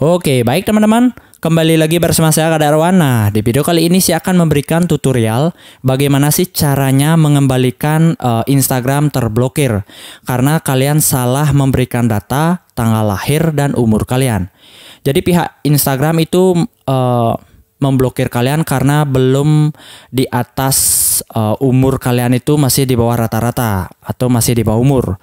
Oke, baik teman-teman. Kembali lagi bersama saya Kak Nah, di video kali ini saya akan memberikan tutorial bagaimana sih caranya mengembalikan uh, Instagram terblokir karena kalian salah memberikan data tanggal lahir dan umur kalian. Jadi pihak Instagram itu uh, memblokir kalian karena belum di atas uh, umur kalian itu masih di bawah rata-rata atau masih di bawah umur.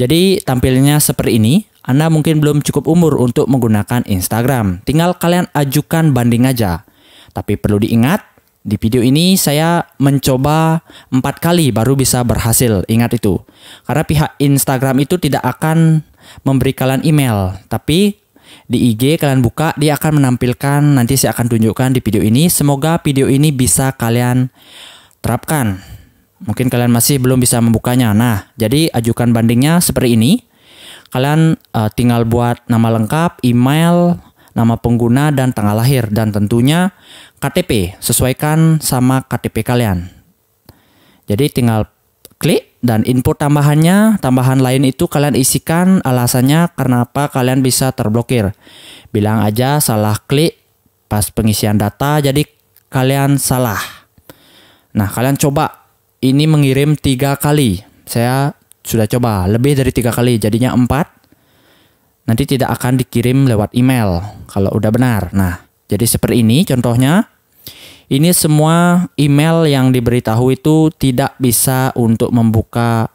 Jadi tampilnya seperti ini. Anda mungkin belum cukup umur untuk menggunakan Instagram. Tinggal kalian ajukan banding aja. Tapi perlu diingat, di video ini saya mencoba empat kali baru bisa berhasil. Ingat itu. Karena pihak Instagram itu tidak akan memberi kalian email, tapi di IG kalian buka dia akan menampilkan nanti saya akan tunjukkan di video ini. Semoga video ini bisa kalian terapkan. Mungkin kalian masih belum bisa membukanya. Nah, jadi ajukan bandingnya seperti ini. Kalian uh, tinggal buat nama lengkap, email, nama pengguna dan tanggal lahir dan tentunya KTP sesuaikan sama KTP kalian. Jadi tinggal klik dan input tambahannya, tambahan lain itu kalian isikan alasannya karena apa kalian bisa terblokir. Bilang aja salah klik pas pengisian data jadi kalian salah. Nah, kalian coba ini mengirim tiga kali. Saya sudah coba lebih dari tiga kali jadinya empat nanti tidak akan dikirim lewat email kalau udah benar nah jadi seperti ini contohnya ini semua email yang diberitahu itu tidak bisa untuk membuka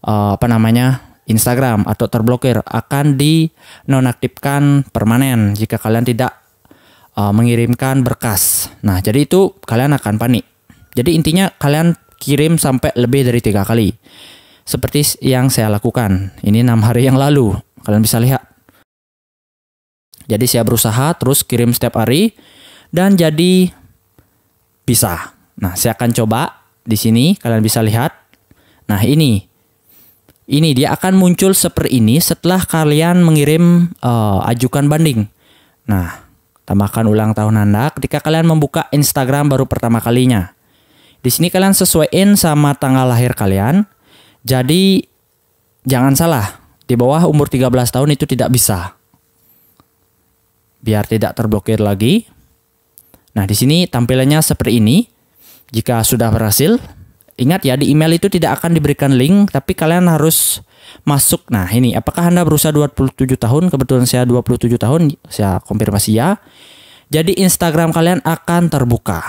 uh, apa namanya Instagram atau terblokir akan dinonaktifkan permanen jika kalian tidak uh, mengirimkan berkas. Nah, jadi itu kalian akan panik. Jadi intinya kalian kirim sampai lebih dari tiga kali seperti yang saya lakukan. Ini enam hari yang lalu. Kalian bisa lihat. Jadi saya berusaha terus kirim setiap hari dan jadi bisa. Nah, saya akan coba di sini kalian bisa lihat. Nah, ini. Ini dia akan muncul seperti ini setelah kalian mengirim uh, ajukan banding. Nah, tambahkan ulang tahun Anda ketika kalian membuka Instagram baru pertama kalinya. Di sini kalian sesuaiin sama tanggal lahir kalian, jadi jangan salah, di bawah umur 13 tahun itu tidak bisa. Biar tidak terblokir lagi. Nah, di sini tampilannya seperti ini. Jika sudah berhasil, ingat ya di email itu tidak akan diberikan link, tapi kalian harus masuk. Nah, ini apakah Anda berusia 27 tahun? Kebetulan saya 27 tahun, saya konfirmasi ya. Jadi Instagram kalian akan terbuka.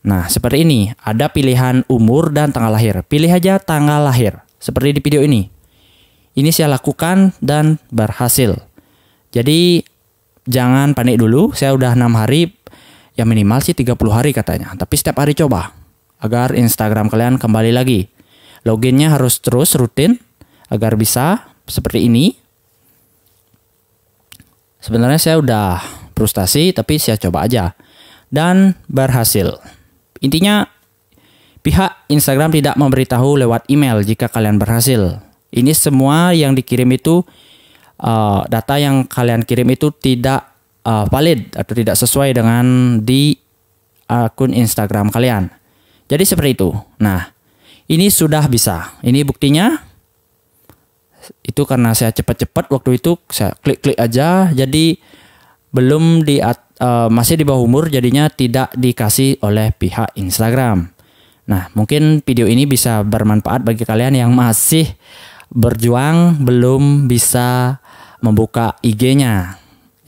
Nah, seperti ini, ada pilihan umur dan tanggal lahir. Pilih aja tanggal lahir, seperti di video ini. Ini saya lakukan dan berhasil. Jadi, jangan panik dulu, saya udah enam hari, ya minimal sih 30 hari katanya. Tapi setiap hari coba, agar Instagram kalian kembali lagi. Loginnya harus terus rutin, agar bisa seperti ini. Sebenarnya saya udah frustasi, tapi saya coba aja. Dan berhasil. Intinya, pihak Instagram tidak memberitahu lewat email jika kalian berhasil. Ini semua yang dikirim itu uh, data yang kalian kirim itu tidak uh, valid atau tidak sesuai dengan di akun Instagram kalian. Jadi seperti itu. Nah, ini sudah bisa. Ini buktinya itu karena saya cepat-cepat waktu itu saya klik-klik aja jadi belum di uh, masih di bawah umur jadinya tidak dikasih oleh pihak Instagram. Nah, mungkin video ini bisa bermanfaat bagi kalian yang masih berjuang belum bisa membuka IG-nya.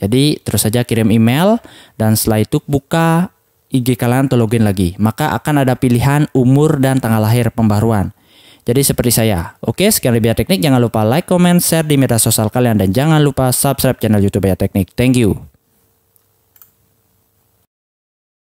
Jadi terus saja kirim email dan setelah itu buka IG kalian atau login lagi. Maka akan ada pilihan umur dan tanggal lahir pembaruan. Jadi seperti saya. Oke, sekian lebih teknik. Jangan lupa like, comment, share di media sosial kalian. Dan jangan lupa subscribe channel Youtube Teknik. Thank you.